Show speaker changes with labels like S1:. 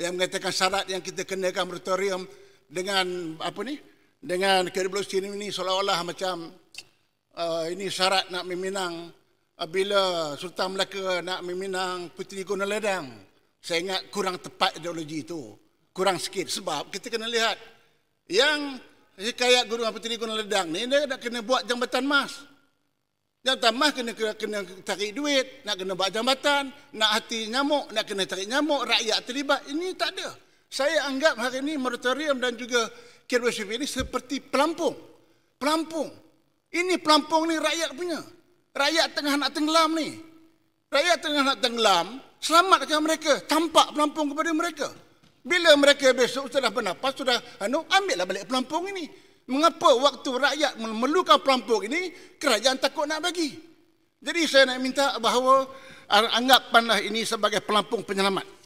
S1: yang mengatakan syarat yang kita kenakan moratorium dengan apa ni dengan kredibiliti ini, ini seolah-olah macam uh, ini syarat nak meminang uh, bila Sultan Melaka nak meminang Puteri Gunaledang saya ingat kurang tepat ideologi itu kurang sikit sebab kita kena lihat yang kayak guru Puteri Gunaledang ni dia nak kena buat jambatan emas yang tamas kena, kena kena tarik duit, nak kena buat jambatan, nak hati nyamuk, nak kena tarik nyamuk, rakyat terlibat. Ini tak ada. Saya anggap hari ini moratorium dan juga KWSF ini seperti pelampung. Pelampung. Ini pelampung ni rakyat punya. Rakyat tengah nak tenggelam ni. Rakyat tengah nak tenggelam, selamatkan mereka. Tampak pelampung kepada mereka. Bila mereka besok sudah bernafas, sudah anu, ambillah balik pelampung ini. Mengapa waktu rakyat memerlukan perampok ini, kerajaan takut nak bagi? Jadi saya nak minta bahawa ah, anggap ini sebagai pelampung penyelamat.